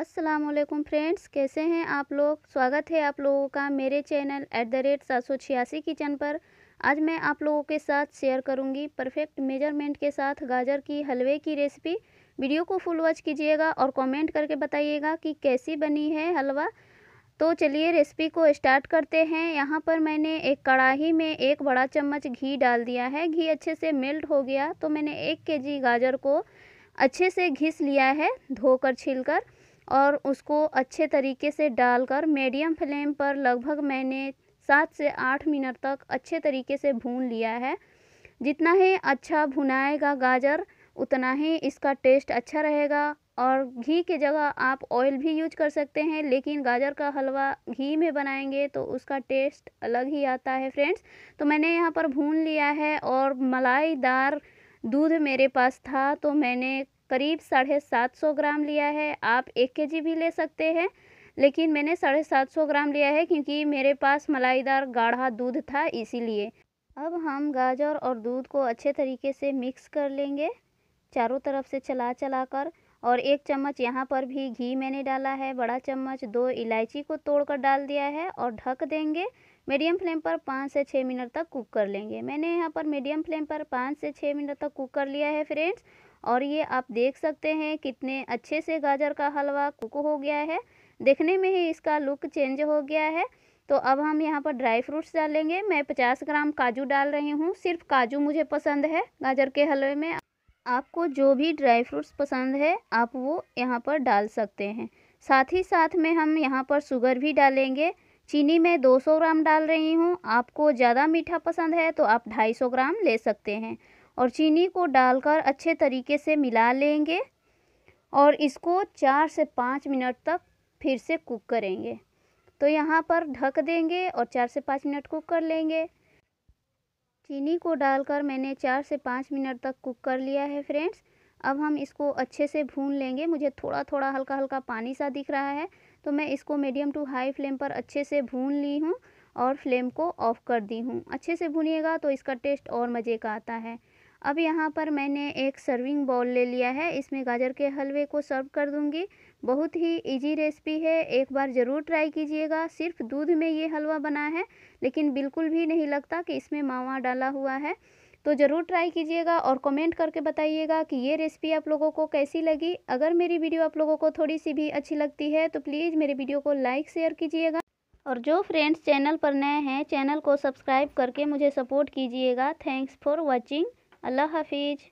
अस्सलाम वालेकुम फ्रेंड्स कैसे हैं आप लोग स्वागत है आप लोगों का मेरे चैनल एट द रेट सात सौ छियासी किचन पर आज मैं आप लोगों के साथ शेयर करूंगी परफेक्ट मेजरमेंट के साथ गाजर की हलवे की रेसिपी वीडियो को फुल वॉच कीजिएगा और कमेंट करके बताइएगा कि कैसी बनी है हलवा तो चलिए रेसिपी को स्टार्ट करते हैं यहाँ पर मैंने एक कढ़ाही में एक बड़ा चम्मच घी डाल दिया है घी अच्छे से मेल्ट हो गया तो मैंने एक जी गाजर को अच्छे से घिस लिया है धोकर छीलकर और उसको अच्छे तरीके से डालकर मीडियम फ्लेम पर लगभग मैंने सात से आठ मिनट तक अच्छे तरीके से भून लिया है जितना ही अच्छा भुनाएगा गाजर उतना ही इसका टेस्ट अच्छा रहेगा और घी की जगह आप ऑयल भी यूज कर सकते हैं लेकिन गाजर का हलवा घी में बनाएंगे तो उसका टेस्ट अलग ही आता है फ्रेंड्स तो मैंने यहाँ पर भून लिया है और मलाईदार दूध मेरे पास था तो मैंने करीब साढ़े सात सौ ग्राम लिया है आप एक के जी भी ले सकते हैं लेकिन मैंने साढ़े सात सौ ग्राम लिया है क्योंकि मेरे पास मलाईदार गाढ़ा दूध था इसीलिए अब हम गाजर और दूध को अच्छे तरीके से मिक्स कर लेंगे चारों तरफ से चला चला कर और एक चम्मच यहाँ पर भी घी मैंने डाला है बड़ा चम्मच दो इलायची को तोड़कर डाल दिया है और ढक देंगे मीडियम फ्लेम पर पाँच से छः मिनट तक कुक कर लेंगे मैंने यहाँ पर मीडियम फ्लेम पर पाँच से छः मिनट तक कुक कर लिया है फ्रेंड्स और ये आप देख सकते हैं कितने अच्छे से गाजर का हलवा कुक हो गया है देखने में ही इसका लुक चेंज हो गया है तो अब हम यहाँ पर ड्राई फ्रूट्स डालेंगे मैं पचास ग्राम काजू डाल रही हूँ सिर्फ काजू मुझे पसंद है गाजर के हलवे में आपको जो भी ड्राई फ्रूट्स पसंद है आप वो यहाँ पर डाल सकते हैं साथ ही साथ में हम यहाँ पर शुगर भी डालेंगे चीनी मैं 200 ग्राम डाल रही हूँ आपको ज़्यादा मीठा पसंद है तो आप 250 ग्राम ले सकते हैं और चीनी को डालकर अच्छे तरीके से मिला लेंगे और इसको चार से पाँच मिनट तक फिर से कुक करेंगे तो यहाँ पर ढक देंगे और चार से पाँच मिनट कुक कर लेंगे चीनी को डालकर मैंने चार से पाँच मिनट तक कुक कर लिया है फ्रेंड्स अब हम इसको अच्छे से भून लेंगे मुझे थोड़ा थोड़ा हल्का हल्का पानी सा दिख रहा है तो मैं इसको मीडियम टू हाई फ्लेम पर अच्छे से भून ली हूँ और फ्लेम को ऑफ़ कर दी हूँ अच्छे से भूनिएगा तो इसका टेस्ट और मज़े का आता है अब यहाँ पर मैंने एक सर्विंग बॉल ले लिया है इसमें गाजर के हलवे को सर्व कर दूँगी बहुत ही इजी रेसिपी है एक बार ज़रूर ट्राई कीजिएगा सिर्फ दूध में ये हलवा बना है लेकिन बिल्कुल भी नहीं लगता कि इसमें मावा डाला हुआ है तो ज़रूर ट्राई कीजिएगा और कमेंट करके बताइएगा कि ये रेसिपी आप लोगों को कैसी लगी अगर मेरी वीडियो आप लोगों को थोड़ी सी भी अच्छी लगती है तो प्लीज़ मेरे वीडियो को लाइक शेयर कीजिएगा और जो फ्रेंड्स चैनल पर नए हैं चैनल को सब्सक्राइब करके मुझे सपोर्ट कीजिएगा थैंक्स फॉर वॉचिंग الله حافظ